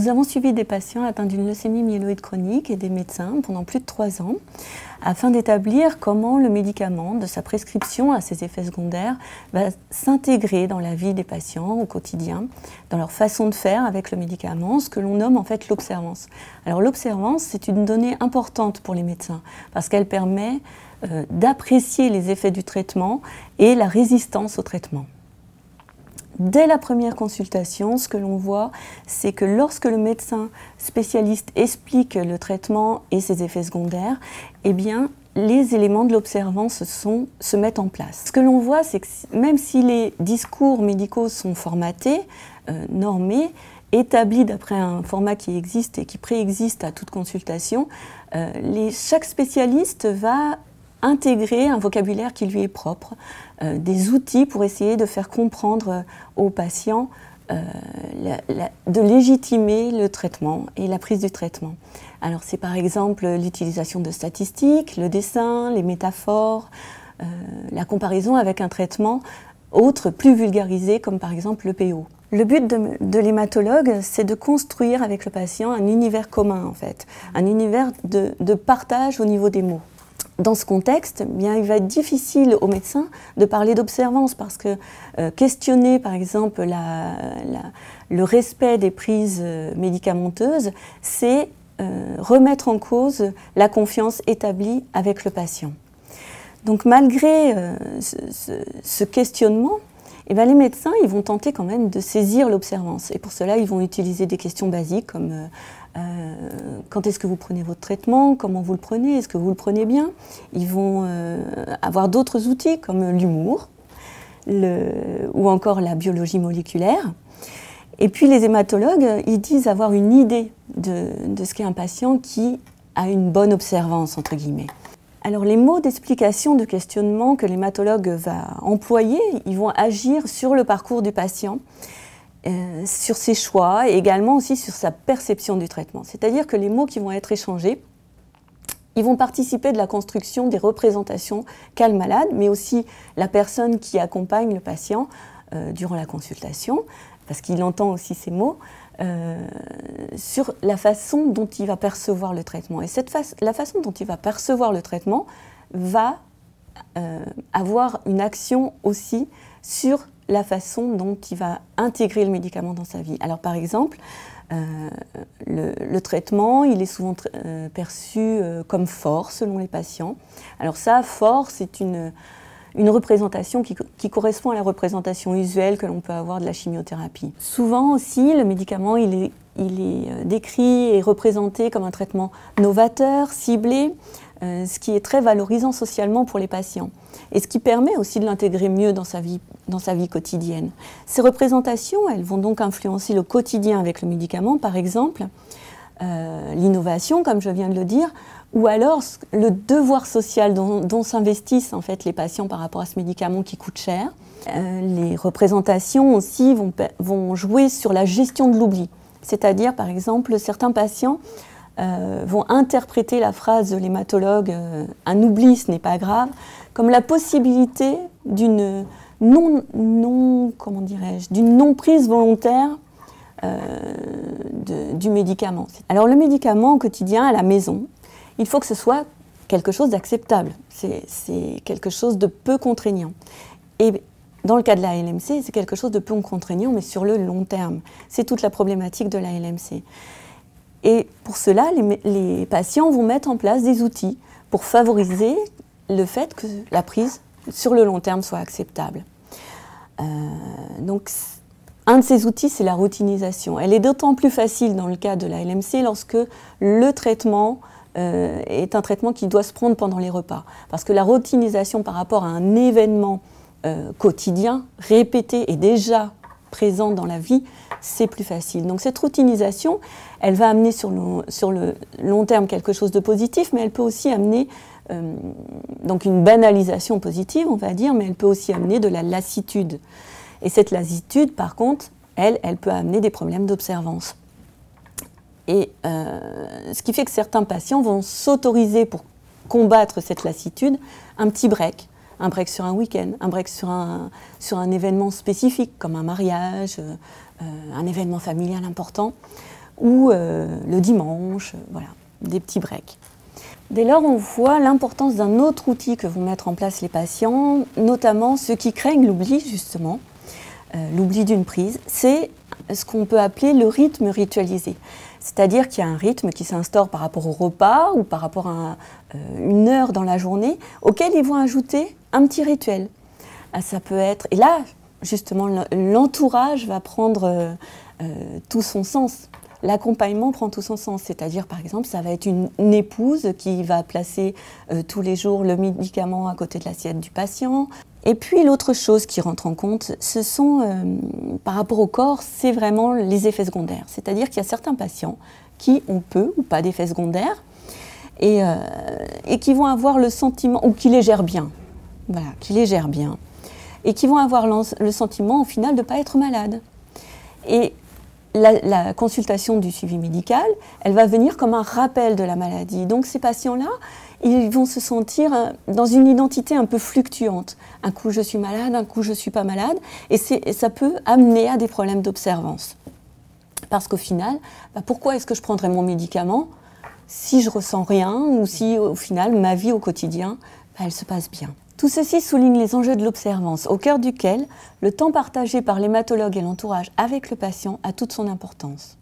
Nous avons suivi des patients atteints d'une leucémie myéloïde chronique et des médecins pendant plus de trois ans afin d'établir comment le médicament, de sa prescription à ses effets secondaires, va s'intégrer dans la vie des patients au quotidien, dans leur façon de faire avec le médicament, ce que l'on nomme en fait l'observance. Alors l'observance, c'est une donnée importante pour les médecins parce qu'elle permet euh, d'apprécier les effets du traitement et la résistance au traitement. Dès la première consultation, ce que l'on voit, c'est que lorsque le médecin spécialiste explique le traitement et ses effets secondaires, eh bien, les éléments de l'observance se mettent en place. Ce que l'on voit, c'est que même si les discours médicaux sont formatés, euh, normés, établis d'après un format qui existe et qui préexiste à toute consultation, euh, chaque spécialiste va intégrer un vocabulaire qui lui est propre, euh, des outils pour essayer de faire comprendre euh, au patients, euh, de légitimer le traitement et la prise du traitement. Alors c'est par exemple l'utilisation de statistiques, le dessin, les métaphores, la comparaison avec un traitement autre, plus vulgarisé, comme par exemple le PO. Le but de, l'hématologue, c'est de construire avec le patient un univers commun, en fait, un univers de partage au niveau des mots dans ce contexte, eh bien, il va être difficile aux médecins de parler d'observance parce que euh, questionner, par exemple, le respect des prises euh, médicamenteuses, c'est euh, remettre en cause la confiance établie avec le patient. Donc malgré ce, questionnement, eh ben, les médecins, ils vont tenter quand même de saisir l'observance. Et pour cela, ils vont utiliser des questions basiques comme euh, euh, quand est-ce que vous prenez votre traitement, comment vous le prenez, est-ce que vous le prenez bien. Ils vont euh, avoir d'autres outils comme l'humour ou encore la biologie moléculaire. Et puis les hématologues, ils disent avoir une idée de, de ce qu'est un patient qui a une bonne observance, entre guillemets. Alors les mots d'explication, de questionnement que l'hématologue va employer, ils vont agir sur le parcours du patient, euh, sur ses choix et également aussi sur sa perception du traitement. C'est-à-dire que les mots qui vont être échangés, ils vont participer de la construction des représentations qu'a le malade, mais aussi la personne qui accompagne le patient euh, durant la consultation, parce qu'il entend aussi ces mots. Euh, sur la façon dont il va percevoir le traitement. Et cette la façon dont il va percevoir le traitement va euh, avoir une action aussi sur la façon dont il va intégrer le médicament dans sa vie. Alors par exemple, euh, le, le, traitement, il est souvent perçu comme fort selon les patients. Alors ça, fort, c'est une une représentation qui, correspond à la représentation usuelle que l'on peut avoir de la chimiothérapie. Souvent aussi, le médicament, il est, euh, décrit et représenté comme un traitement novateur, ciblé, euh, ce qui est très valorisant socialement pour les patients et ce qui permet aussi de l'intégrer mieux dans sa, vie, dans sa vie quotidienne. Ces représentations, elles vont donc influencer le quotidien avec le médicament, par exemple. Euh, l'innovation, comme je viens de le dire, ou alors le devoir social dont, s'investissent en fait les patients par rapport à ce médicament qui coûte cher. Euh, les représentations aussi vont, jouer sur la gestion de l'oubli. C'est-à-dire, par exemple, certains patients euh, vont interpréter la phrase de l'hématologue euh, un oubli, ce n'est pas grave, comme la possibilité d'une non, non, comment dirais-je, d'une non prise volontaire du médicament. Alors le médicament au quotidien à la maison, il faut que ce soit quelque chose d'acceptable. C'est quelque chose de peu contraignant. Et dans le cas de la LMC, c'est quelque chose de peu contraignant, mais sur le long terme. C'est toute la problématique de la LMC. Et pour cela, les, patients vont mettre en place des outils pour favoriser le fait que la prise sur le long terme soit acceptable. Euh, donc, un de ces outils, c'est la routinisation. Elle est d'autant plus facile dans le cas de la LMC lorsque le traitement euh, est un traitement qui doit se prendre pendant les repas. Parce que la routinisation par rapport à un événement euh, quotidien, répété et déjà présent dans la vie, c'est plus facile. Donc cette routinisation, elle va amener sur le, long terme quelque chose de positif, mais elle peut aussi amener euh, donc une banalisation positive, on va dire, mais elle peut aussi amener de la lassitude. Et cette lassitude, par contre, elle, elle peut amener des problèmes d'observance. Et euh, ce qui fait que certains patients vont s'autoriser pour combattre cette lassitude un petit break, un break sur un week-end, un break sur un, événement spécifique comme un mariage, euh, euh, un événement familial important, ou le dimanche, voilà, des petits breaks. Dès lors, on voit l'importance d'un autre outil que vont mettre en place les patients, notamment ceux qui craignent l'oubli, justement, l'oubli d'une prise, c'est ce qu'on peut appeler le rythme ritualisé. C'est-à-dire qu'il y a un rythme qui s'instaure par rapport au repas ou par rapport à euh, une heure dans la journée auquel ils vont ajouter un petit rituel. Ah, ça peut être, et là, justement, l'entourage va prendre euh, euh, tout son sens. L'accompagnement prend tout son sens, c'est-à-dire par exemple, ça va être une, épouse qui va placer euh, tous les jours le médicament à côté de l'assiette du patient. Et puis l'autre chose qui rentre en compte, ce sont, euh, par rapport au corps, c'est vraiment les effets secondaires. C'est-à-dire qu'il y a certains patients qui ont peu ou pas d'effets secondaires et, euh, qui vont avoir le sentiment, ou qui les gèrent bien, voilà, qui les gèrent bien, et qui vont avoir le sentiment au final de ne pas être malade. Et la, consultation du suivi médical, elle va venir comme un rappel de la maladie. Donc ces patients-là, ils vont se sentir euh, dans une identité un peu fluctuante. Un coup je suis malade, un coup je ne suis pas malade, et, ça peut amener à des problèmes d'observance. Parce qu'au final, bah, pourquoi est-ce que je prendrais mon médicament si je ressens rien ou si au final ma vie au quotidien, bah, elle se passe bien tout ceci souligne les enjeux de l'observance, au cœur duquel le temps partagé par l'hématologue et l'entourage avec le patient a toute son importance.